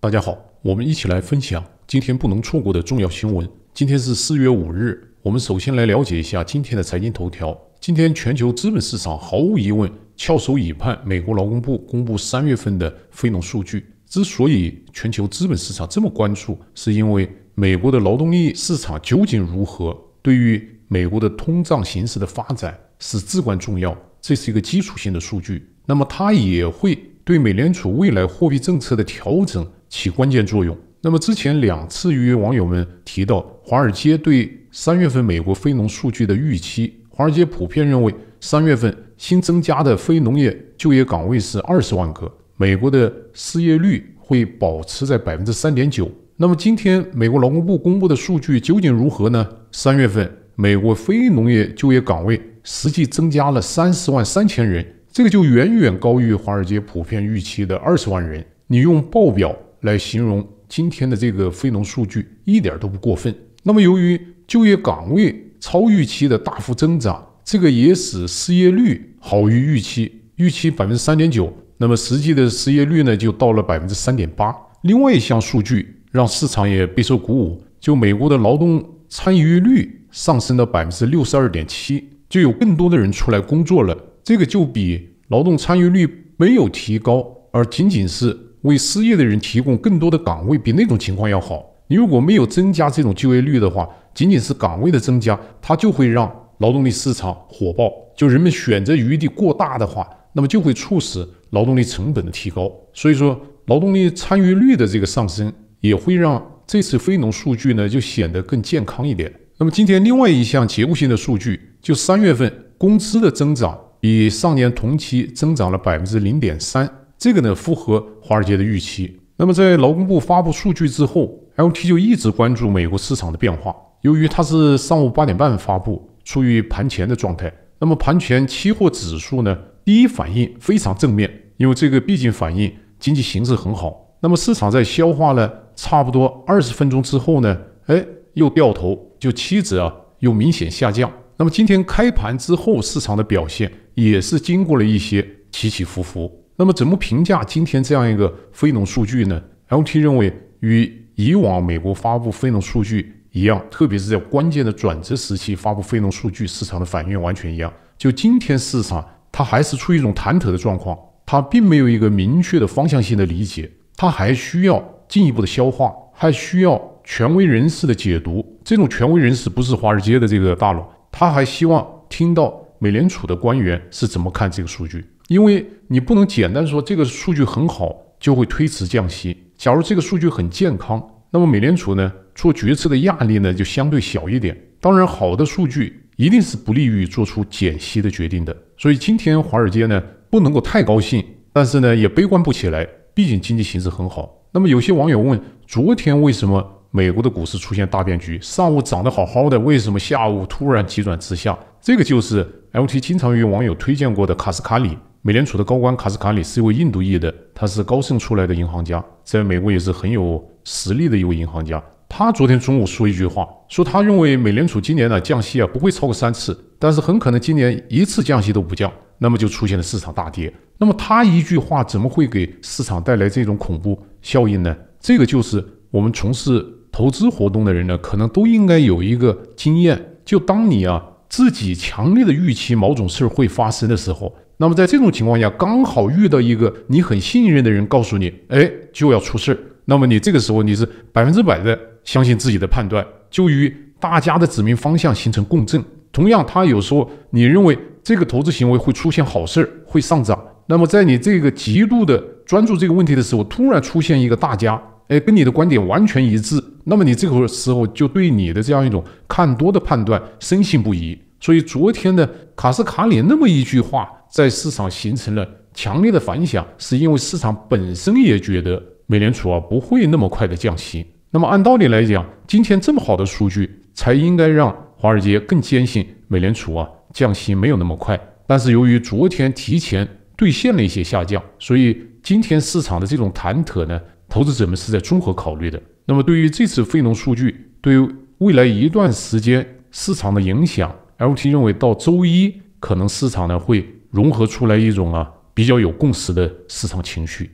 大家好，我们一起来分享今天不能错过的重要新闻。今天是四月五日，我们首先来了解一下今天的财经头条。今天全球资本市场毫无疑问翘首以盼，美国劳工部公布三月份的非农数据。之所以全球资本市场这么关注，是因为美国的劳动力市场究竟如何，对于美国的通胀形势的发展是至关重要。这是一个基础性的数据，那么它也会对美联储未来货币政策的调整。起关键作用。那么之前两次与网友们提到，华尔街对三月份美国非农数据的预期，华尔街普遍认为三月份新增加的非农业就业岗位是二十万个，美国的失业率会保持在百分之三点九。那么今天美国劳工部公布的数据究竟如何呢？三月份美国非农业就业岗位实际增加了三十万三千人，这个就远远高于华尔街普遍预期的二十万人。你用报表。来形容今天的这个非农数据一点都不过分。那么，由于就业岗位超预期的大幅增长，这个也使失业率好于预期，预期百分之三点九，那么实际的失业率呢就到了百分之三点八。另外一项数据让市场也备受鼓舞，就美国的劳动参与率上升到百分之六十二点七，就有更多的人出来工作了。这个就比劳动参与率没有提高，而仅仅是。为失业的人提供更多的岗位，比那种情况要好。你如果没有增加这种就业率的话，仅仅是岗位的增加，它就会让劳动力市场火爆。就人们选择余地过大的话，那么就会促使劳动力成本的提高。所以说，劳动力参与率的这个上升，也会让这次非农数据呢就显得更健康一点。那么今天另外一项结构性的数据，就三月份工资的增长，比上年同期增长了百分之零点三。这个呢符合华尔街的预期。那么在劳工部发布数据之后，LT 就一直关注美国市场的变化。由于它是上午八点半发布，处于盘前的状态。那么盘前期货指数呢，第一反应非常正面，因为这个毕竟反映经济形势很好。那么市场在消化了差不多二十分钟之后呢，哎，又掉头，就期指啊又明显下降。那么今天开盘之后市场的表现也是经过了一些起起伏伏。那么，怎么评价今天这样一个非农数据呢？LT 认为，与以往美国发布非农数据一样，特别是在关键的转折时期发布非农数据，市场的反应完全一样。就今天市场，它还是处于一种忐忑的状况，它并没有一个明确的方向性的理解，它还需要进一步的消化，还需要权威人士的解读。这种权威人士不是华尔街的这个大佬，他还希望听到美联储的官员是怎么看这个数据。因为你不能简单说这个数据很好就会推迟降息。假如这个数据很健康，那么美联储呢做决策的压力呢就相对小一点。当然，好的数据一定是不利于做出减息的决定的。所以今天华尔街呢不能够太高兴，但是呢也悲观不起来，毕竟经济形势很好。那么有些网友问：昨天为什么美国的股市出现大变局？上午涨得好好的，为什么下午突然急转直下？这个就是 LT 经常与网友推荐过的卡斯卡里。美联储的高官卡斯卡里是一位印度裔的，他是高盛出来的银行家，在美国也是很有实力的一位银行家。他昨天中午说一句话，说他认为美联储今年呢降息啊不会超过三次，但是很可能今年一次降息都不降，那么就出现了市场大跌。那么他一句话怎么会给市场带来这种恐怖效应呢？这个就是我们从事投资活动的人呢，可能都应该有一个经验，就当你啊自己强烈的预期某种事儿会发生的时候。那么在这种情况下，刚好遇到一个你很信任的人告诉你，哎，就要出事儿。那么你这个时候你是百分之百的相信自己的判断，就与大家的指明方向形成共振。同样，他有时候你认为这个投资行为会出现好事儿，会上涨。那么在你这个极度的专注这个问题的时候，突然出现一个大家，哎，跟你的观点完全一致。那么你这个时候就对你的这样一种看多的判断深信不疑。所以昨天的卡斯卡里那么一句话。在市场形成了强烈的反响，是因为市场本身也觉得美联储啊不会那么快的降息。那么按道理来讲，今天这么好的数据，才应该让华尔街更坚信美联储啊降息没有那么快。但是由于昨天提前兑现了一些下降，所以今天市场的这种忐忑呢，投资者们是在综合考虑的。那么对于这次非农数据，对于未来一段时间市场的影响，LT 认为到周一可能市场呢会。融合出来一种啊比较有共识的市场情绪，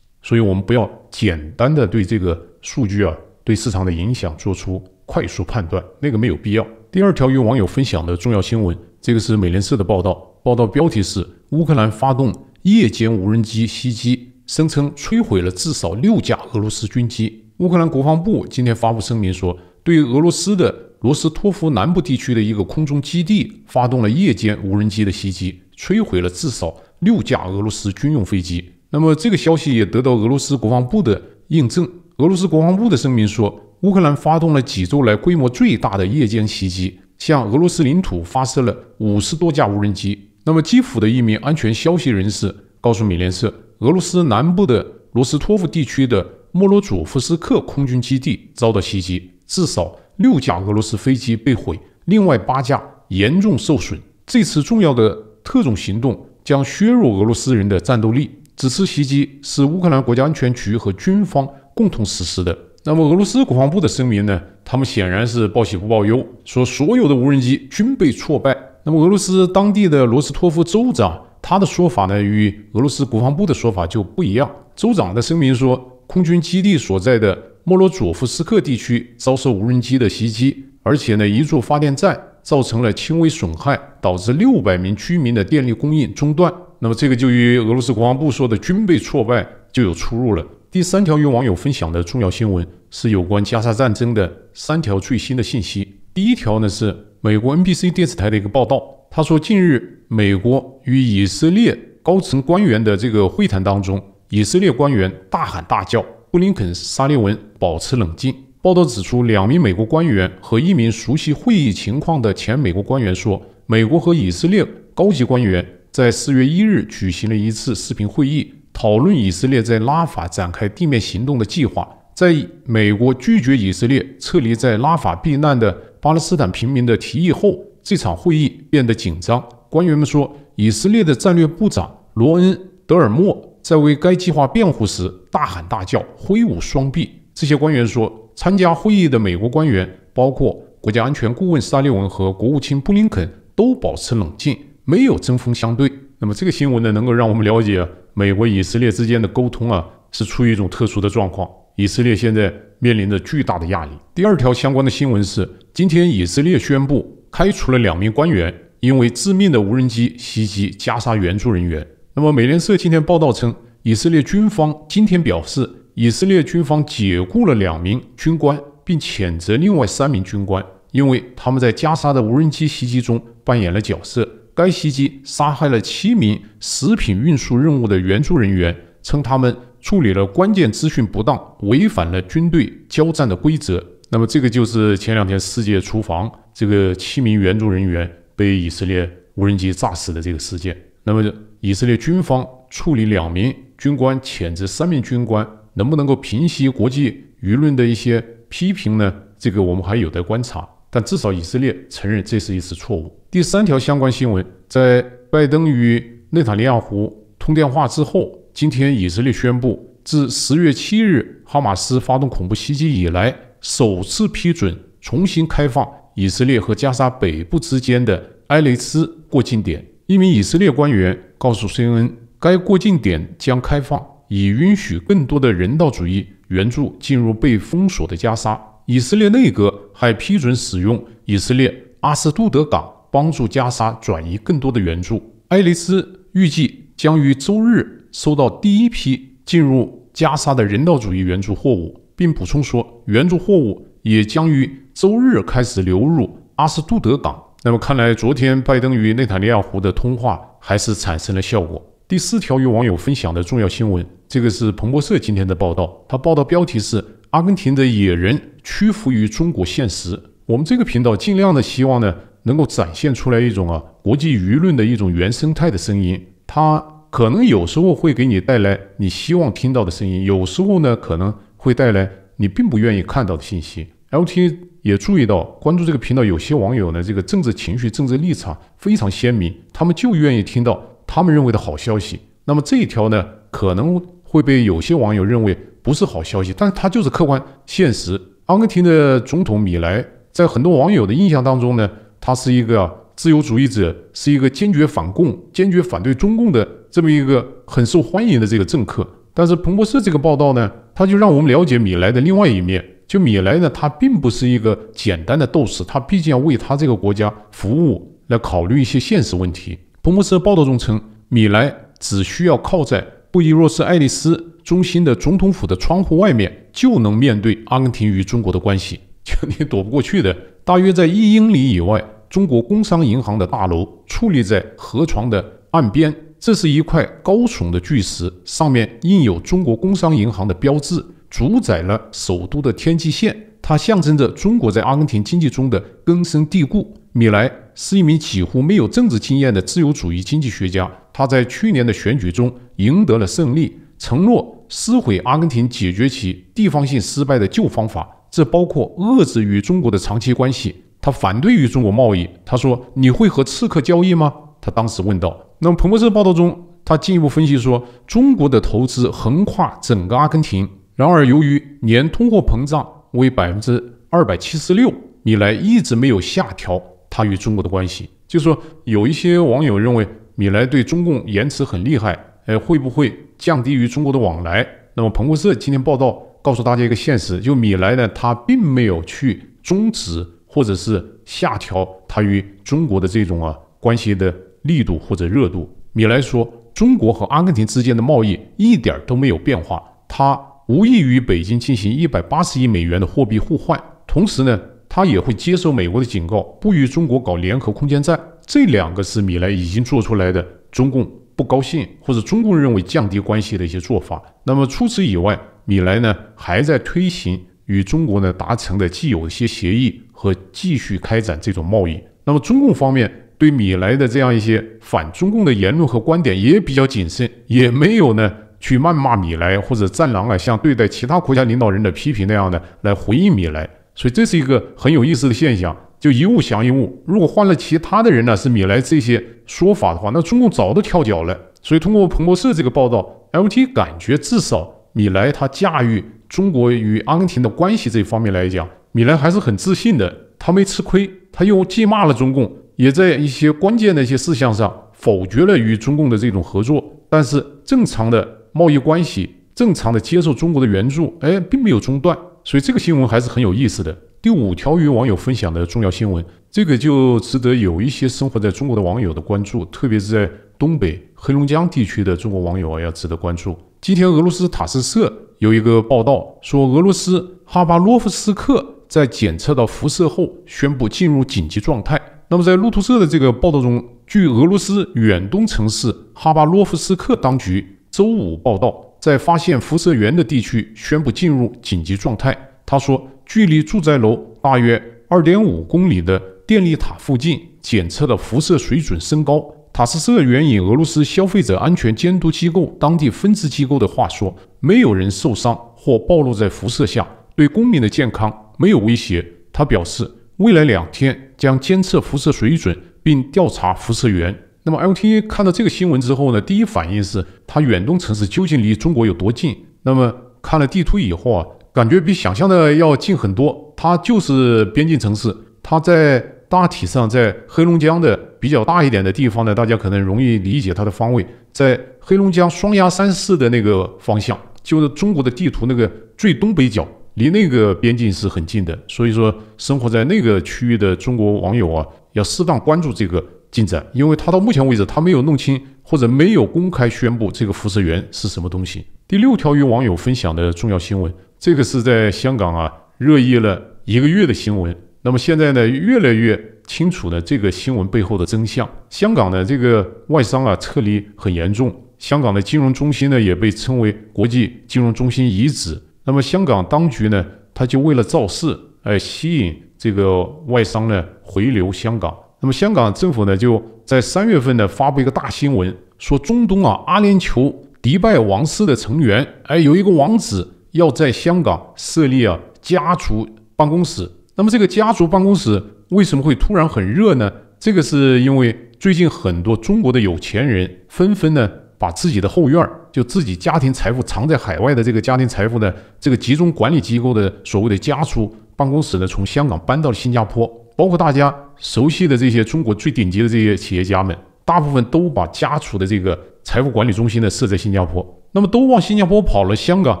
所以我们不要简单的对这个数据啊对市场的影响做出快速判断，那个没有必要。第二条与网友分享的重要新闻，这个是美联社的报道，报道标题是乌克兰发动夜间无人机袭击，声称摧毁了至少六架俄罗斯军机。乌克兰国防部今天发布声明说，对俄罗斯的。罗斯托夫南部地区的一个空中基地发动了夜间无人机的袭击，摧毁了至少六架俄罗斯军用飞机。那么，这个消息也得到俄罗斯国防部的印证。俄罗斯国防部的声明说，乌克兰发动了几周来规模最大的夜间袭击，向俄罗斯领土发射了五十多架无人机。那么，基辅的一名安全消息人士告诉美联社，俄罗斯南部的罗斯托夫地区的莫罗佐夫斯克空军基地遭到袭击，至少。六架俄罗斯飞机被毁，另外八架严重受损。这次重要的特种行动将削弱俄罗斯人的战斗力。此次袭击是乌克兰国家安全局和军方共同实施的。那么俄罗斯国防部的声明呢？他们显然是报喜不报忧，说所有的无人机均被挫败。那么俄罗斯当地的罗斯托夫州长他的说法呢，与俄罗斯国防部的说法就不一样。州长的声明说，空军基地所在的。莫罗佐夫斯克地区遭受无人机的袭击，而且呢，一座发电站造成了轻微损害，导致六百名居民的电力供应中断。那么，这个就与俄罗斯国防部说的军备挫败就有出入了。第三条与网友分享的重要新闻是有关加沙战争的三条最新的信息。第一条呢是美国 NBC 电视台的一个报道，他说，近日美国与以色列高层官员的这个会谈当中，以色列官员大喊大叫。布林肯、沙利文保持冷静。报道指出，两名美国官员和一名熟悉会议情况的前美国官员说，美国和以色列高级官员在四月一日举行了一次视频会议，讨论以色列在拉法展开地面行动的计划。在以美国拒绝以色列撤离在拉法避难的巴勒斯坦平民的提议后，这场会议变得紧张。官员们说，以色列的战略部长罗恩·德尔莫。在为该计划辩护时，大喊大叫，挥舞双臂。这些官员说，参加会议的美国官员，包括国家安全顾问沙利文和国务卿布林肯，都保持冷静，没有针锋相对。那么，这个新闻呢，能够让我们了解美国以色列之间的沟通啊，是出于一种特殊的状况。以色列现在面临着巨大的压力。第二条相关的新闻是，今天以色列宣布开除了两名官员，因为致命的无人机袭击加沙援助人员。那么，美联社今天报道称，以色列军方今天表示，以色列军方解雇了两名军官，并谴责另外三名军官，因为他们在加沙的无人机袭击中扮演了角色。该袭击杀害了七名食品运输任务的援助人员，称他们处理了关键资讯不当，违反了军队交战的规则。那么，这个就是前两天世界厨房这个七名援助人员被以色列无人机炸死的这个事件。那么。以色列军方处理两名军官，谴责三名军官，能不能够平息国际舆论的一些批评呢？这个我们还有待观察。但至少以色列承认这是一次错误。第三条相关新闻，在拜登与内塔尼亚胡通电话之后，今天以色列宣布，自十月七日哈马斯发动恐怖袭击以来，首次批准重新开放以色列和加沙北部之间的埃雷斯过境点。一名以色列官员。告诉 CNN，该过境点将开放，以允许更多的人道主义援助进入被封锁的加沙。以色列内阁还批准使用以色列阿斯杜德港，帮助加沙转移更多的援助。爱丽丝预计将于周日收到第一批进入加沙的人道主义援助货物，并补充说，援助货物也将于周日开始流入阿斯杜德港。那么看来，昨天拜登与内塔尼亚胡的通话。还是产生了效果。第四条与网友分享的重要新闻，这个是彭博社今天的报道。它报道标题是“阿根廷的野人屈服于中国现实”。我们这个频道尽量的希望呢，能够展现出来一种啊国际舆论的一种原生态的声音。它可能有时候会给你带来你希望听到的声音，有时候呢，可能会带来你并不愿意看到的信息。L T 也注意到，关注这个频道有些网友呢，这个政治情绪、政治立场非常鲜明，他们就愿意听到他们认为的好消息。那么这一条呢，可能会被有些网友认为不是好消息，但它就是客观现实。阿根廷的总统米莱，在很多网友的印象当中呢，他是一个自由主义者，是一个坚决反共、坚决反对中共的这么一个很受欢迎的这个政客。但是彭博社这个报道呢，他就让我们了解米莱的另外一面。就米莱呢，他并不是一个简单的斗士，他毕竟要为他这个国家服务，来考虑一些现实问题。彭博社报道中称，米莱只需要靠在布宜诺斯艾利斯中心的总统府的窗户外面，就能面对阿根廷与中国的关系，就你躲不过去的。大约在一英里以外，中国工商银行的大楼矗立在河床的岸边，这是一块高耸的巨石，上面印有中国工商银行的标志。主宰了首都的天际线，它象征着中国在阿根廷经济中的根深蒂固。米莱是一名几乎没有政治经验的自由主义经济学家，他在去年的选举中赢得了胜利，承诺撕毁阿根廷解决其地方性失败的旧方法，这包括遏制与中国的长期关系。他反对与中国贸易。他说：“你会和刺客交易吗？”他当时问道。那么，彭博社报道中，他进一步分析说，中国的投资横跨整个阿根廷。然而，由于年通货膨胀为百分之二百七十六，米莱一直没有下调他与中国的关系。就是说，有一些网友认为米莱对中共言辞很厉害，诶，会不会降低与中国的往来？那么，彭博社今天报道告诉大家一个现实：就米莱呢，他并没有去终止或者是下调他与中国的这种啊关系的力度或者热度。米莱说，中国和阿根廷之间的贸易一点都没有变化。他。无异于北京进行一百八十亿美元的货币互换，同时呢，他也会接受美国的警告，不与中国搞联合空间站。这两个是米莱已经做出来的，中共不高兴或者中共认为降低关系的一些做法。那么除此以外，米莱呢还在推行与中国呢达成的既有一些协议和继续开展这种贸易。那么中共方面对米莱的这样一些反中共的言论和观点也比较谨慎，也没有呢。去谩骂米莱或者战狼啊，像对待其他国家领导人的批评那样的来回应米莱，所以这是一个很有意思的现象。就一物降一物，如果换了其他的人呢，是米莱这些说法的话，那中共早都跳脚了。所以通过彭博社这个报道，LT 感觉至少米莱他驾驭中国与阿根廷的关系这方面来讲，米莱还是很自信的，他没吃亏，他又既骂了中共，也在一些关键的一些事项上否决了与中共的这种合作。但是正常的。贸易关系正常的接受中国的援助，哎，并没有中断，所以这个新闻还是很有意思的。第五条与网友分享的重要新闻，这个就值得有一些生活在中国的网友的关注，特别是在东北黑龙江地区的中国网友啊，要值得关注。今天俄罗斯塔斯社有一个报道说，俄罗斯哈巴罗夫斯克在检测到辐射后宣布进入紧急状态。那么在路透社的这个报道中，据俄罗斯远东城市哈巴罗夫斯克当局。周五报道，在发现辐射源的地区宣布进入紧急状态。他说，距离住宅楼大约2.5公里的电力塔附近检测的辐射水准升高。塔斯社援引俄罗斯消费者安全监督机构当地分支机构的话说，没有人受伤或暴露在辐射下，对公民的健康没有威胁。他表示，未来两天将监测辐射水准并调查辐射源。那么，LT a 看到这个新闻之后呢，第一反应是：它远东城市究竟离中国有多近？那么看了地图以后啊，感觉比想象的要近很多。它就是边境城市，它在大体上在黑龙江的比较大一点的地方呢，大家可能容易理解它的方位，在黑龙江双鸭山市的那个方向，就是中国的地图那个最东北角，离那个边境是很近的。所以说，生活在那个区域的中国网友啊，要适当关注这个。进展，因为他到目前为止，他没有弄清或者没有公开宣布这个辐射源是什么东西。第六条与网友分享的重要新闻，这个是在香港啊热议了一个月的新闻。那么现在呢，越来越清楚呢，这个新闻背后的真相。香港的这个外商啊撤离很严重，香港的金融中心呢也被称为国际金融中心遗址。那么香港当局呢，他就为了造势，哎，吸引这个外商呢回流香港。那么香港政府呢，就在三月份呢发布一个大新闻，说中东啊，阿联酋迪拜王室的成员，哎，有一个王子要在香港设立啊家族办公室。那么这个家族办公室为什么会突然很热呢？这个是因为最近很多中国的有钱人纷纷呢把自己的后院，就自己家庭财富藏在海外的这个家庭财富的这个集中管理机构的所谓的家族办公室呢，从香港搬到了新加坡，包括大家。熟悉的这些中国最顶级的这些企业家们，大部分都把家储的这个财富管理中心呢设在新加坡，那么都往新加坡跑了。香港，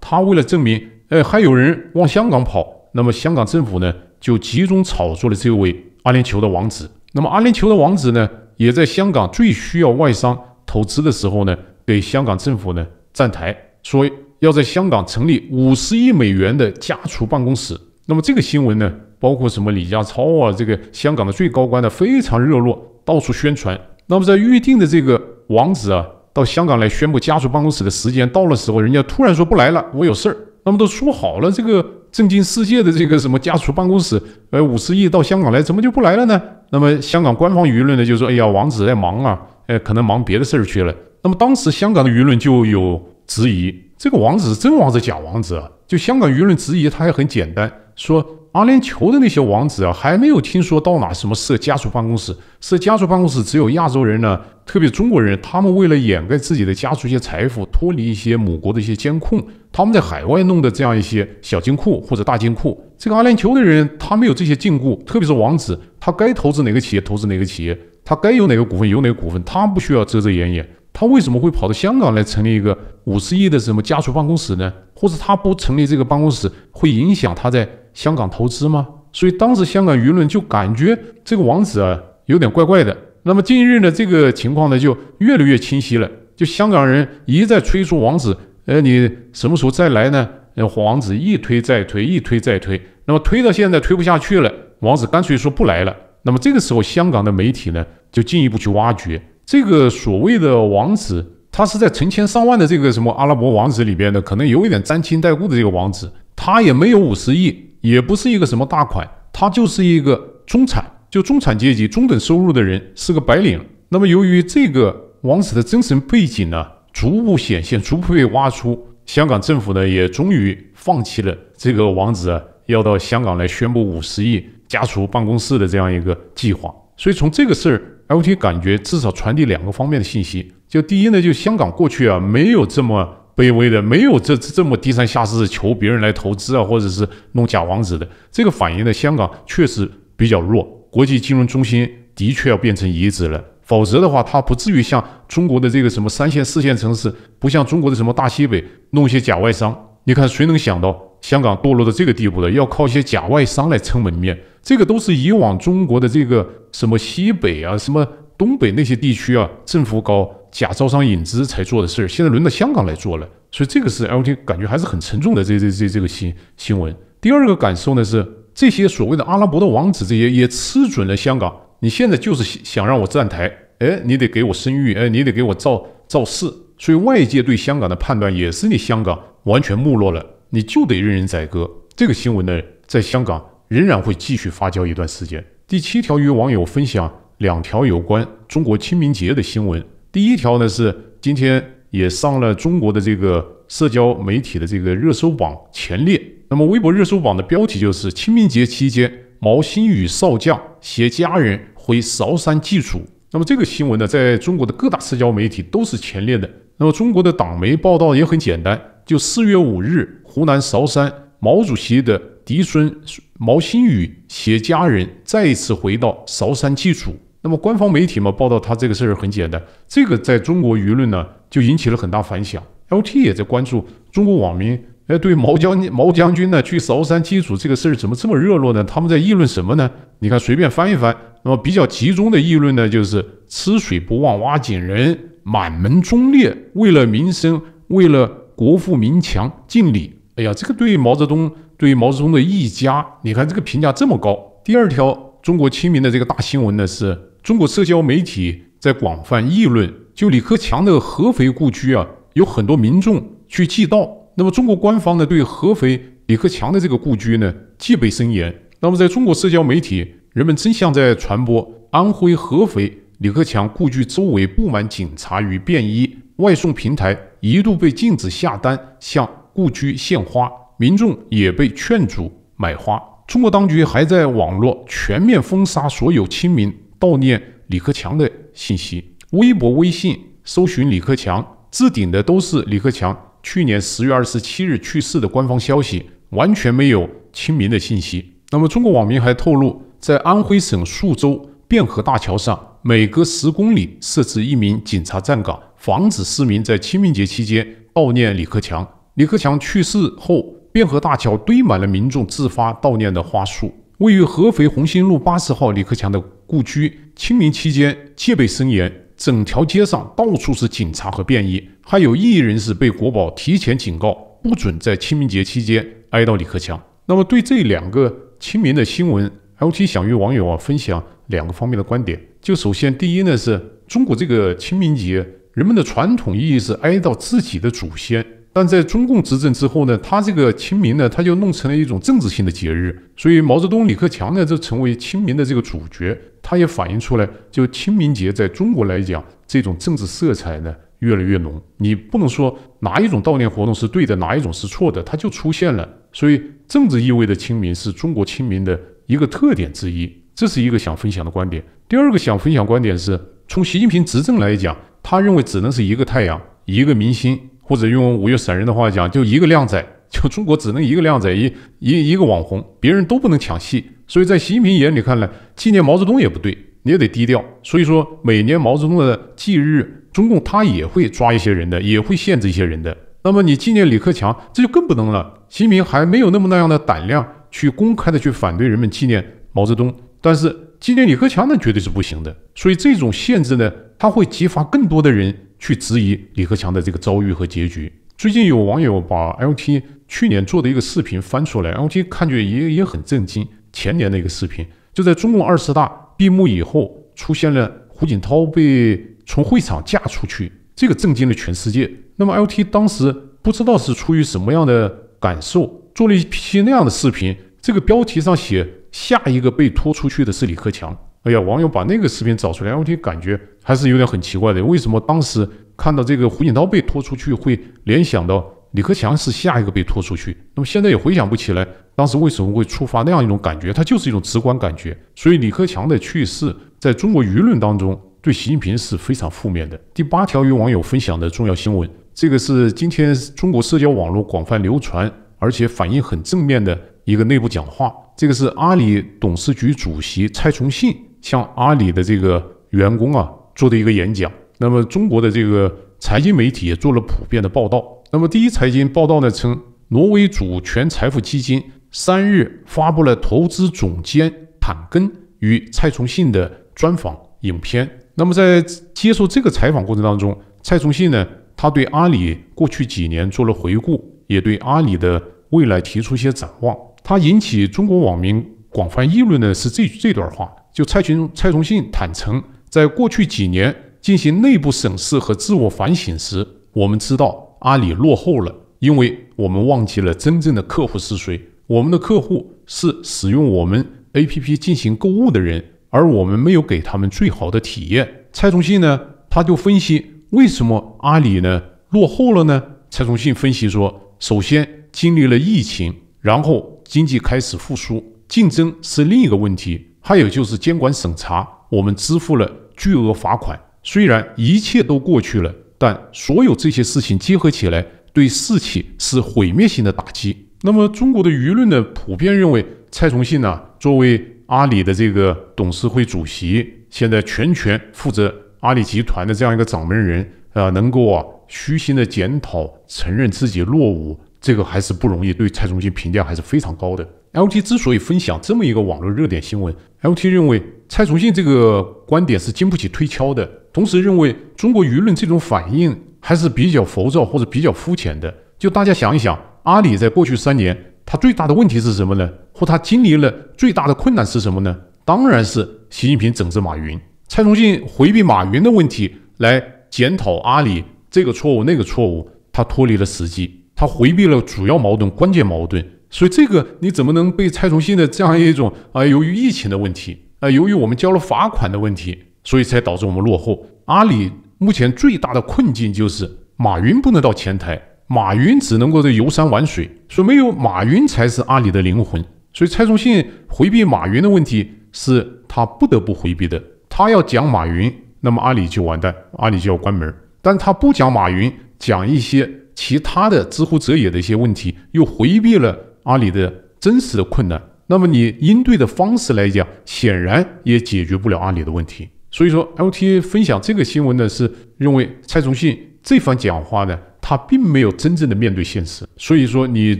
他为了证明，哎，还有人往香港跑，那么香港政府呢就集中炒作了这位阿联酋的王子。那么阿联酋的王子呢，也在香港最需要外商投资的时候呢，给香港政府呢站台，说要在香港成立五十亿美元的家储办公室。那么这个新闻呢？包括什么李家超啊，这个香港的最高官的非常热络，到处宣传。那么在预定的这个王子啊到香港来宣布家族办公室的时间到了时候，人家突然说不来了，我有事儿。那么都说好了，这个震惊世界的这个什么家族办公室，呃五十亿到香港来，怎么就不来了呢？那么香港官方舆论呢就说，哎呀王子在忙啊，呃，可能忙别的事儿去了。那么当时香港的舆论就有质疑，这个王子是真王子假王子？啊？就香港舆论质疑它也很简单，说。阿联酋的那些王子啊，还没有听说到哪什么设家属办公室。设家属办公室只有亚洲人呢，特别中国人。他们为了掩盖自己的家族一些财富，脱离一些母国的一些监控，他们在海外弄的这样一些小金库或者大金库。这个阿联酋的人他没有这些禁锢，特别是王子，他该投资哪个企业投资哪个企业，他该有哪个股份有哪个股份，他不需要遮遮掩掩。他为什么会跑到香港来成立一个五十亿的什么家属办公室呢？或者他不成立这个办公室，会影响他在？香港投资吗？所以当时香港舆论就感觉这个王子啊有点怪怪的。那么近日呢，这个情况呢就越来越清晰了。就香港人一再催促王子，呃，你什么时候再来呢？呃，王子一推再推，一推再推。那么推到现在推不下去了，王子干脆说不来了。那么这个时候，香港的媒体呢就进一步去挖掘这个所谓的王子，他是在成千上万的这个什么阿拉伯王子里边的，可能有一点沾亲带故的这个王子，他也没有五十亿。也不是一个什么大款，他就是一个中产，就中产阶级、中等收入的人，是个白领。那么，由于这个王子的真神背景呢，逐步显现，逐步被挖出，香港政府呢，也终于放弃了这个王子啊要到香港来宣布五十亿家族办公室的这样一个计划。所以，从这个事儿，LT 感觉至少传递两个方面的信息：就第一呢，就香港过去啊没有这么。卑微的，没有这这么低三下四求别人来投资啊，或者是弄假王子的，这个反映的香港确实比较弱，国际金融中心的确要变成遗址了，否则的话，它不至于像中国的这个什么三线、四线城市，不像中国的什么大西北弄些假外商。你看，谁能想到香港堕落到这个地步了，要靠一些假外商来撑门面？这个都是以往中国的这个什么西北啊，什么。东北那些地区啊，政府搞假招商引资才做的事儿，现在轮到香港来做了，所以这个是 L T 感觉还是很沉重的。这这这这个新新闻，第二个感受呢是，这些所谓的阿拉伯的王子这些也吃准了香港，你现在就是想让我站台，哎，你得给我声誉，哎，你得给我造造势，所以外界对香港的判断也是，你香港完全没落了，你就得任人宰割。这个新闻呢，在香港仍然会继续发酵一段时间。第七条与网友分享。两条有关中国清明节的新闻。第一条呢是今天也上了中国的这个社交媒体的这个热搜榜前列。那么微博热搜榜的标题就是“清明节期间，毛新宇少将携家人回韶山祭祖”。那么这个新闻呢，在中国的各大社交媒体都是前列的。那么中国的党媒报道也很简单，就四月五日，湖南韶山，毛主席的嫡孙毛新宇携家人再一次回到韶山祭祖。那么官方媒体嘛报道他这个事儿很简单，这个在中国舆论呢就引起了很大反响。LT 也在关注中国网民，哎，对毛将毛将军呢去韶山祭祖这个事儿怎么这么热络呢？他们在议论什么呢？你看随便翻一翻，那么比较集中的议论呢就是吃水不忘挖井人，满门忠烈，为了民生，为了国富民强敬礼。哎呀，这个对于毛泽东，对于毛泽东的一家，你看这个评价这么高。第二条中国亲民的这个大新闻呢是。中国社交媒体在广泛议论，就李克强的合肥故居啊，有很多民众去祭悼。那么中国官方呢，对合肥李克强的这个故居呢，戒备森严。那么在中国社交媒体，人们真相在传播：安徽合肥李克强故居周围布满警察与便衣，外送平台一度被禁止下单向故居献花，民众也被劝阻买花。中国当局还在网络全面封杀所有亲民。悼念李克强的信息，微博、微信搜寻李克强置顶的都是李克强去年十月二十七日去世的官方消息，完全没有清明的信息。那么，中国网民还透露，在安徽省宿州汴河大桥上，每隔十公里设置一名警察站岗，防止市民在清明节期间悼念李克强。李克强去世后，汴河大桥堆满了民众自发悼念的花束。位于合肥红星路八十号李克强的。故居。清明期间戒备森严，整条街上到处是警察和便衣，还有异议人士被国宝提前警告，不准在清明节期间哀悼李克强。那么，对这两个清明的新闻，LT 想与网友啊分享两个方面的观点。就首先，第一呢，是中国这个清明节，人们的传统意义是哀悼自己的祖先。但在中共执政之后呢，他这个清明呢，他就弄成了一种政治性的节日，所以毛泽东、李克强呢，就成为清明的这个主角。他也反映出来，就清明节在中国来讲，这种政治色彩呢越来越浓。你不能说哪一种悼念活动是对的，哪一种是错的，它就出现了。所以政治意味的清明是中国清明的一个特点之一，这是一个想分享的观点。第二个想分享观点是从习近平执政来讲，他认为只能是一个太阳，一个明星。或者用五月散人的话讲，就一个靓仔，就中国只能一个靓仔，一一一个网红，别人都不能抢戏。所以在习近平眼里看来，纪念毛泽东也不对，你也得低调。所以说，每年毛泽东的忌日，中共他也会抓一些人的，也会限制一些人的。那么你纪念李克强，这就更不能了。习近平还没有那么那样的胆量去公开的去反对人们纪念毛泽东，但是纪念李克强那绝对是不行的。所以这种限制呢，他会激发更多的人。去质疑李克强的这个遭遇和结局。最近有网友把 L T 去年做的一个视频翻出来，L T 看着也也很震惊。前年的一个视频，就在中共二十大闭幕以后，出现了胡锦涛被从会场架出去，这个震惊了全世界。那么 L T 当时不知道是出于什么样的感受，做了一期那样的视频。这个标题上写“下一个被拖出去的是李克强”。哎呀，网友把那个视频找出来，L T 感觉。还是有点很奇怪的，为什么当时看到这个胡锦涛被拖出去，会联想到李克强是下一个被拖出去？那么现在也回想不起来，当时为什么会触发那样一种感觉？它就是一种直观感觉。所以李克强的去世，在中国舆论当中，对习近平是非常负面的。第八条与网友分享的重要新闻，这个是今天中国社交网络广泛流传，而且反应很正面的一个内部讲话。这个是阿里董事局主席蔡崇信向阿里的这个员工啊。做的一个演讲，那么中国的这个财经媒体也做了普遍的报道。那么第一财经报道呢，称挪威主权财富基金三日发布了投资总监坦根与蔡崇信的专访影片。那么在接受这个采访过程当中，蔡崇信呢，他对阿里过去几年做了回顾，也对阿里的未来提出一些展望。他引起中国网民广泛议论的是这这段话，就蔡群蔡崇信坦诚。在过去几年进行内部审视和自我反省时，我们知道阿里落后了，因为我们忘记了真正的客户是谁。我们的客户是使用我们 APP 进行购物的人，而我们没有给他们最好的体验。蔡崇信呢，他就分析为什么阿里呢落后了呢？蔡崇信分析说，首先经历了疫情，然后经济开始复苏，竞争是另一个问题，还有就是监管审查，我们支付了。巨额罚款，虽然一切都过去了，但所有这些事情结合起来，对士气是毁灭性的打击。那么，中国的舆论呢，普遍认为蔡崇信呢，作为阿里的这个董事会主席，现在全权负责阿里集团的这样一个掌门人，啊，能够啊虚心的检讨，承认自己落伍，这个还是不容易。对蔡崇信评价还是非常高的。L.T. 之所以分享这么一个网络热点新闻，L.T. 认为蔡崇信这个观点是经不起推敲的，同时认为中国舆论这种反应还是比较浮躁或者比较肤浅的。就大家想一想，阿里在过去三年，他最大的问题是什么呢？或他经历了最大的困难是什么呢？当然是习近平整治马云。蔡崇信回避马云的问题来检讨阿里这个错误那个错误，他脱离了实际，他回避了主要矛盾关键矛盾。所以这个你怎么能被蔡崇信的这样一种啊，由于疫情的问题，啊，由于我们交了罚款的问题，所以才导致我们落后。阿里目前最大的困境就是马云不能到前台，马云只能够在游山玩水。说没有马云才是阿里的灵魂。所以蔡崇信回避马云的问题是他不得不回避的。他要讲马云，那么阿里就完蛋，阿里就要关门。但他不讲马云，讲一些其他的知乎者也的一些问题，又回避了。阿里的真实的困难，那么你应对的方式来讲，显然也解决不了阿里的问题。所以说，L T a 分享这个新闻呢，是认为蔡崇信这番讲话呢，他并没有真正的面对现实。所以说，你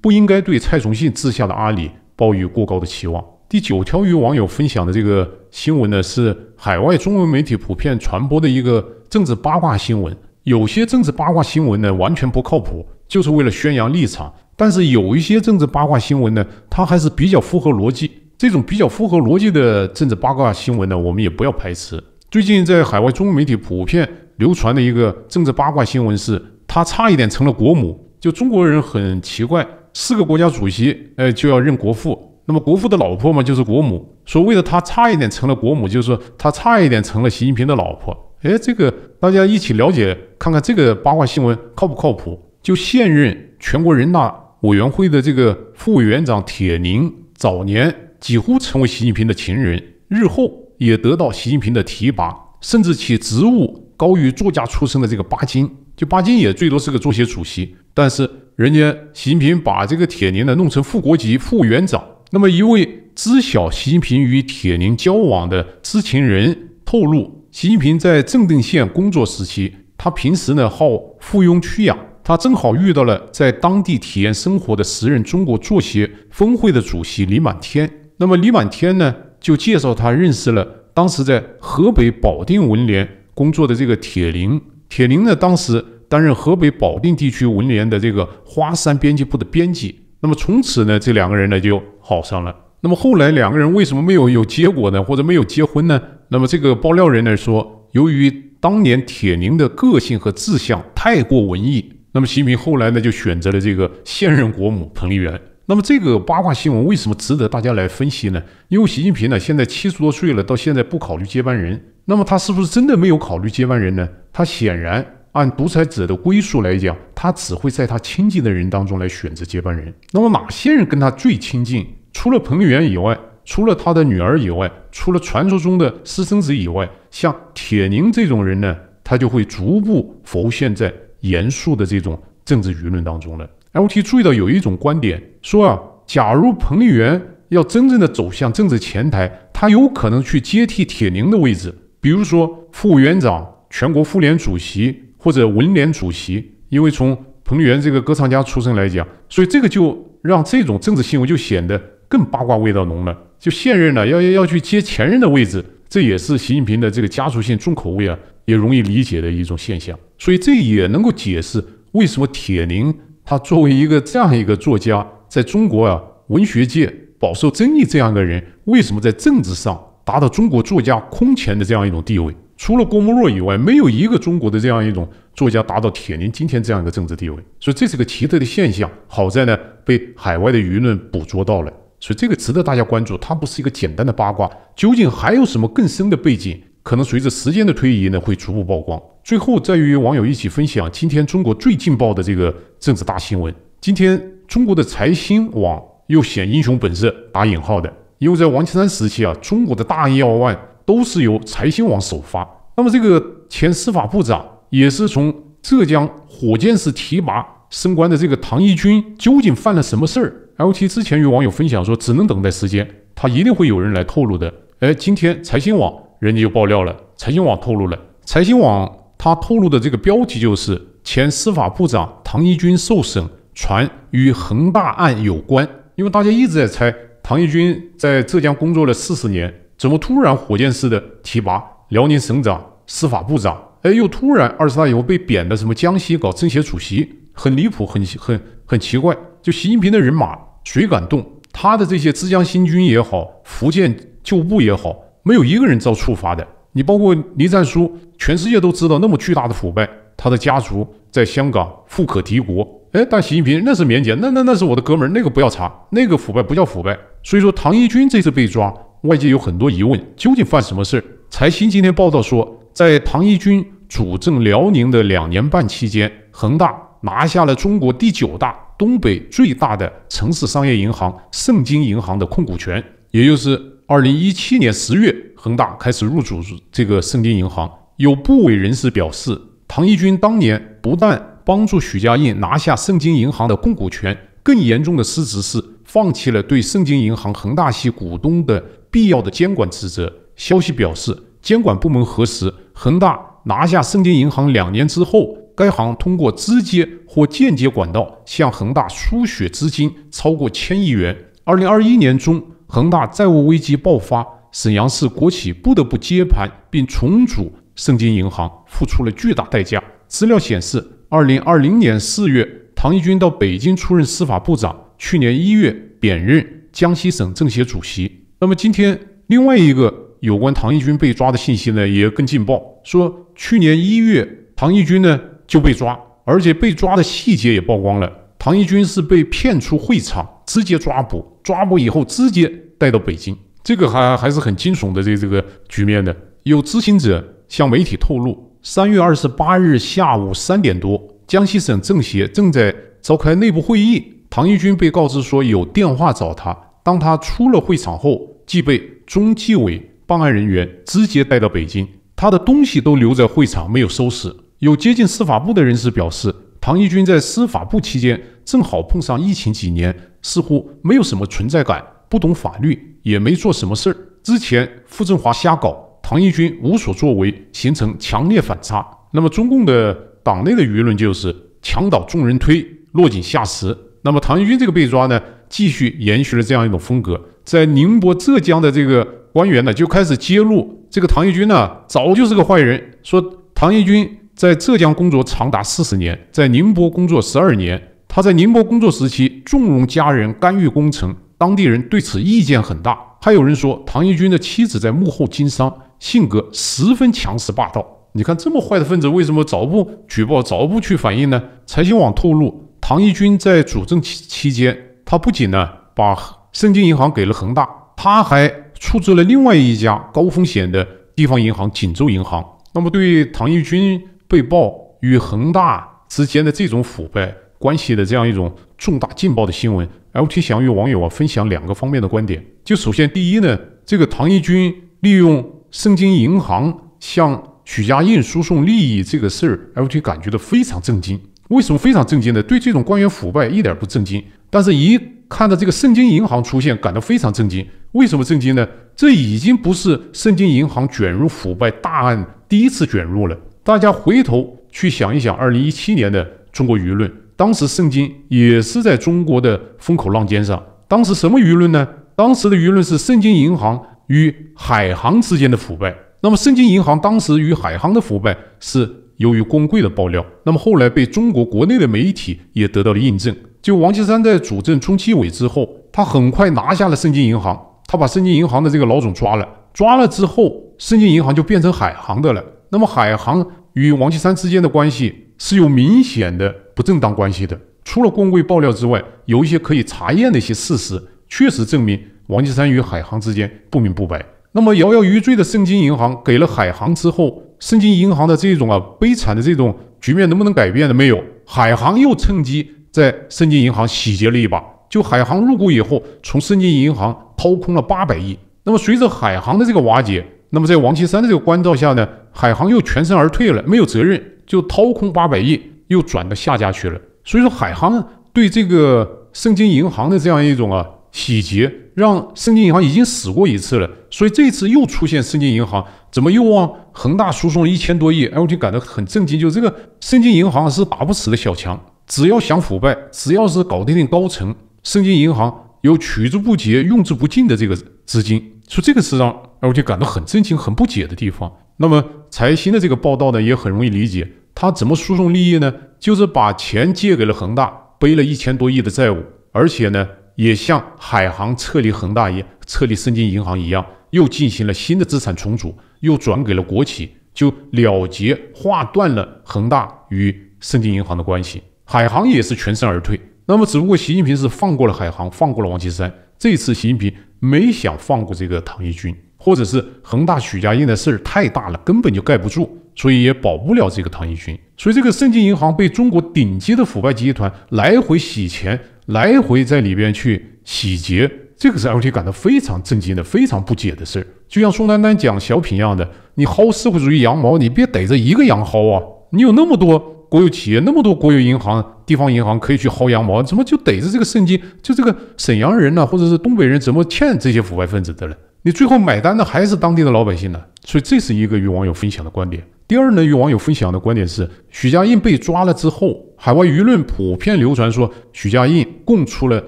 不应该对蔡崇信治下的阿里抱有过高的期望。第九条与网友分享的这个新闻呢，是海外中文媒体普遍传播的一个政治八卦新闻。有些政治八卦新闻呢，完全不靠谱，就是为了宣扬立场。但是有一些政治八卦新闻呢，它还是比较符合逻辑。这种比较符合逻辑的政治八卦新闻呢，我们也不要排斥。最近在海外中文媒体普遍流传的一个政治八卦新闻是，他差一点成了国母。就中国人很奇怪，四个国家主席，呃，就要认国父。那么国父的老婆嘛，就是国母。所谓的他差一点成了国母，就是说他差一点成了习近平的老婆。哎，这个大家一起了解，看看这个八卦新闻靠不靠谱？就现任全国人大。委员会的这个副委员长铁凝早年几乎成为习近平的情人，日后也得到习近平的提拔，甚至其职务高于作家出身的这个巴金。就巴金也最多是个作协主席，但是人家习近平把这个铁凝呢弄成副国级副委员长。那么一位知晓习近平与铁凝交往的知情人透露，习近平在正定县工作时期，他平时呢好附庸趋雅，他正好遇到了在当地体验生活的时任中国作协峰会的主席李满天。那么李满天呢，就介绍他认识了当时在河北保定文联工作的这个铁林。铁林呢，当时担任河北保定地区文联的这个花山编辑部的编辑。那么从此呢，这两个人呢就好上了。那么后来两个人为什么没有有结果呢？或者没有结婚呢？那么这个爆料人来说，由于当年铁凝的个性和志向太过文艺。那么习近平后来呢，就选择了这个现任国母彭丽媛。那么这个八卦新闻为什么值得大家来分析呢？因为习近平呢现在七十多岁了，到现在不考虑接班人。那么他是不是真的没有考虑接班人呢？他显然按独裁者的归宿来讲，他只会在他亲近的人当中来选择接班人。那么哪些人跟他最亲近？除了彭丽媛以外，除了他的女儿以外，除了传说中的私生子以外，像铁凝这种人呢，他就会逐步浮现在。严肃的这种政治舆论当中了。LT 注意到有一种观点说啊，假如彭丽媛要真正的走向政治前台，她有可能去接替铁凝的位置，比如说副委员长、全国妇联主席或者文联主席。因为从彭丽媛这个歌唱家出身来讲，所以这个就让这种政治新闻就显得更八卦味道浓了。就现任呢，要要要去接前任的位置，这也是习近平的这个家族性重口味啊，也容易理解的一种现象。所以这也能够解释为什么铁凝，他作为一个这样一个作家，在中国啊文学界饱受争议这样一个人，为什么在政治上达到中国作家空前的这样一种地位？除了郭沫若以外，没有一个中国的这样一种作家达到铁凝今天这样一个政治地位。所以这是个奇特的现象。好在呢，被海外的舆论捕捉到了，所以这个值得大家关注。它不是一个简单的八卦，究竟还有什么更深的背景？可能随着时间的推移呢，会逐步曝光。最后再与网友一起分享今天中国最劲爆的这个政治大新闻。今天中国的财新网又显英雄本色（打引号的），因为在王岐山时期啊，中国的大要案都是由财新网首发。那么这个前司法部长也是从浙江火箭式提拔升官的这个唐义军，究竟犯了什么事儿？L.T. 之前与网友分享说，只能等待时间，他一定会有人来透露的。哎，今天财新网。人家就爆料了，财新网透露了，财新网他透露的这个标题就是“前司法部长唐一军受审，传与恒大案有关”。因为大家一直在猜，唐一军在浙江工作了四十年，怎么突然火箭式的提拔辽宁省长、司法部长？哎，又突然二十大以后被贬的什么江西搞政协主席，很离谱，很很很奇怪。就习近平的人马，谁敢动他的这些浙江新军也好，福建旧部也好？没有一个人遭处罚的，你包括倪战书，全世界都知道那么巨大的腐败，他的家族在香港富可敌国。哎，但习近平那是免检，那那那是我的哥们，儿，那个不要查，那个腐败不叫腐败。所以说，唐一军这次被抓，外界有很多疑问，究竟犯什么事儿？财新今天报道说，在唐一军主政辽宁的两年半期间，恒大拿下了中国第九大、东北最大的城市商业银行——盛京银行的控股权，也就是。二零一七年十月，恒大开始入主这个圣京银行。有部委人士表示，唐一军当年不但帮助许家印拿下圣京银行的控股权，更严重的失职是放弃了对圣京银行恒大系股东的必要的监管职责。消息表示，监管部门核实，恒大拿下圣京银行两年之后，该行通过直接或间接管道向恒大输血资金超过千亿元。二零二一年中。恒大债务危机爆发，沈阳市国企不得不接盘并重组盛京银行，付出了巨大代价。资料显示，二零二零年四月，唐义军到北京出任司法部长，去年一月贬任江西省政协主席。那么今天，另外一个有关唐义军被抓的信息呢，也更劲爆，说去年一月唐义军呢就被抓，而且被抓的细节也曝光了。唐义军是被骗出会场，直接抓捕，抓捕以后直接带到北京，这个还还是很惊悚的这这个局面的。有知情者向媒体透露，三月二十八日下午三点多，江西省政协正在召开内部会议，唐义军被告知说有电话找他，当他出了会场后，即被中纪委办案人员直接带到北京，他的东西都留在会场，没有收拾。有接近司法部的人士表示。唐义军在司法部期间，正好碰上疫情几年，似乎没有什么存在感，不懂法律，也没做什么事儿。之前傅政华瞎搞，唐义军无所作为，形成强烈反差。那么中共的党内的舆论就是墙倒众人推，落井下石。那么唐义军这个被抓呢，继续延续了这样一种风格。在宁波、浙江的这个官员呢，就开始揭露这个唐义军呢，早就是个坏人，说唐义军。在浙江工作长达四十年，在宁波工作十二年。他在宁波工作时期纵容家人干预工程，当地人对此意见很大。还有人说，唐义军的妻子在幕后经商，性格十分强势霸道。你看，这么坏的分子，为什么早不举报，早不去反映呢？财新网透露，唐义军在主政期期间，他不仅呢把盛京银行给了恒大，他还处置了另外一家高风险的地方银行锦州银行。那么，对唐义军。被曝与恒大之间的这种腐败关系的这样一种重大劲爆的新闻，LT 想与网友啊分享两个方面的观点。就首先，第一呢，这个唐一军利用盛京银行向许家印输送利益这个事儿，LT 感觉到非常震惊。为什么非常震惊呢？对这种官员腐败一点不震惊，但是一看到这个盛京银行出现，感到非常震惊。为什么震惊呢？这已经不是盛京银行卷入腐败大案第一次卷入了。大家回头去想一想，二零一七年的中国舆论，当时圣经也是在中国的风口浪尖上。当时什么舆论呢？当时的舆论是圣经银行与海航之间的腐败。那么圣经银行当时与海航的腐败，是由于工贵的爆料。那么后来被中国国内的媒体也得到了印证。就王岐山在主政中纪委之后，他很快拿下了圣经银行，他把圣经银行的这个老总抓了，抓了之后，圣经银行就变成海航的了。那么，海航与王岐山之间的关系是有明显的不正当关系的。除了公会爆料之外，有一些可以查验的一些事实，确实证明王岐山与海航之间不明不白。那么，摇摇欲坠的盛京银行给了海航之后，盛京银行的这种啊悲惨的这种局面能不能改变呢？没有？海航又趁机在盛京银行洗劫了一把，就海航入股以后，从盛京银行掏空了八百亿。那么，随着海航的这个瓦解。那么在王岐山的这个关照下呢，海航又全身而退了，没有责任，就掏空八百亿，又转到下家去了。所以说，海航对这个盛京银行的这样一种啊洗劫，让盛京银行已经死过一次了，所以这次又出现盛京银行怎么又往恒大输送了一千多亿？哎，我就感到很震惊，就是这个盛京银行是打不死的小强，只要想腐败，只要是搞定高层，盛京银行有取之不竭、用之不尽的这个资金。说这个是让 l 我感到很震惊、很不解的地方。那么财新的这个报道呢也很容易理解，他怎么输送利益呢？就是把钱借给了恒大，背了一千多亿的债务，而且呢也像海航撤离恒大一样，撤离盛京银行一样，又进行了新的资产重组，又转给了国企，就了结、划断了恒大与盛京银行的关系。海航也是全身而退。那么只不过习近平是放过了海航，放过了王岐山。这次习近平。没想放过这个唐一军，或者是恒大许家印的事儿太大了，根本就盖不住，所以也保不了这个唐一军。所以这个盛京银行被中国顶级的腐败集团来回洗钱，来回在里边去洗劫，这个是 L T 感到非常震惊的、非常不解的事儿。就像宋丹丹讲小品一样的，你薅社会主义羊毛，你别逮着一个羊薅啊，你有那么多。国有企业那么多，国有银行、地方银行可以去薅羊毛，怎么就逮着这个圣经，就这个沈阳人呢，或者是东北人，怎么欠这些腐败分子的？你最后买单的还是当地的老百姓呢？所以这是一个与网友分享的观点。第二呢，与网友分享的观点是，许家印被抓了之后，海外舆论普遍流传说许家印供出了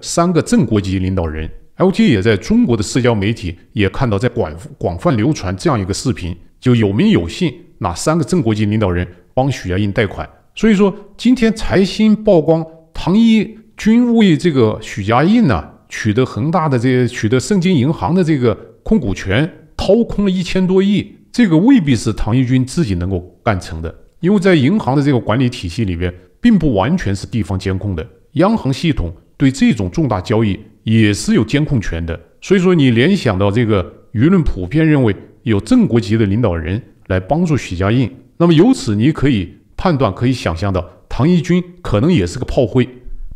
三个正国级领导人。L T 也在中国的社交媒体也看到，在广广泛流传这样一个视频，就有名有姓哪三个正国级领导人帮许家印贷款。所以说，今天财新曝光唐一军为这个许家印呢取得恒大的这取得盛京银行的这个控股权，掏空了一千多亿，这个未必是唐一军自己能够干成的，因为在银行的这个管理体系里边，并不完全是地方监控的，央行系统对这种重大交易也是有监控权的。所以说，你联想到这个舆论普遍认为有正国级的领导人来帮助许家印，那么由此你可以。判断可以想象的，唐一军可能也是个炮灰。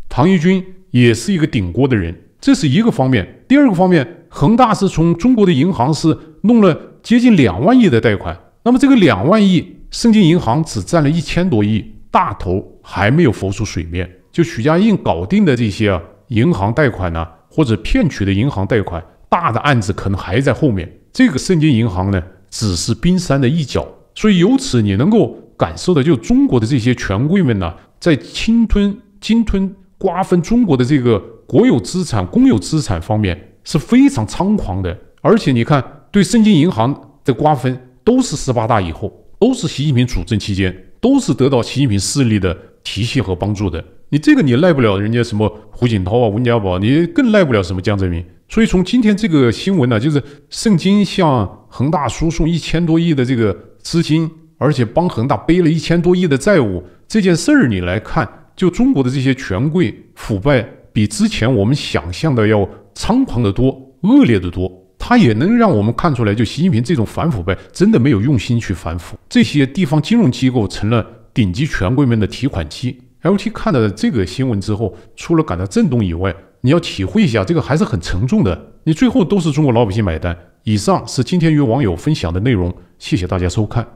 唐一军也是一个顶锅的人，这是一个方面。第二个方面，恒大是从中国的银行是弄了接近两万亿的贷款。那么这个两万亿，盛京银行只占了一千多亿，大头还没有浮出水面。就许家印搞定的这些银行贷款呢，或者骗取的银行贷款，大的案子可能还在后面。这个盛京银行呢，只是冰山的一角。所以由此你能够。感受的，就是中国的这些权贵们呢，在侵吞、鲸吞、瓜分中国的这个国有资产、公有资产方面是非常猖狂的。而且你看，对盛京银行的瓜分，都是十八大以后，都是习近平主政期间，都是得到习近平势力的提携和帮助的。你这个你赖不了人家什么胡锦涛啊、温家宝，你更赖不了什么江泽民。所以从今天这个新闻呢，就是盛京向恒大输送一千多亿的这个资金。而且帮恒大背了一千多亿的债务这件事儿，你来看，就中国的这些权贵腐败，比之前我们想象的要猖狂得多，恶劣得多。它也能让我们看出来，就习近平这种反腐败，真的没有用心去反腐。这些地方金融机构成了顶级权贵们的提款机。L.T. 看到这个新闻之后，除了感到震动以外，你要体会一下，这个还是很沉重的。你最后都是中国老百姓买单。以上是今天与网友分享的内容，谢谢大家收看。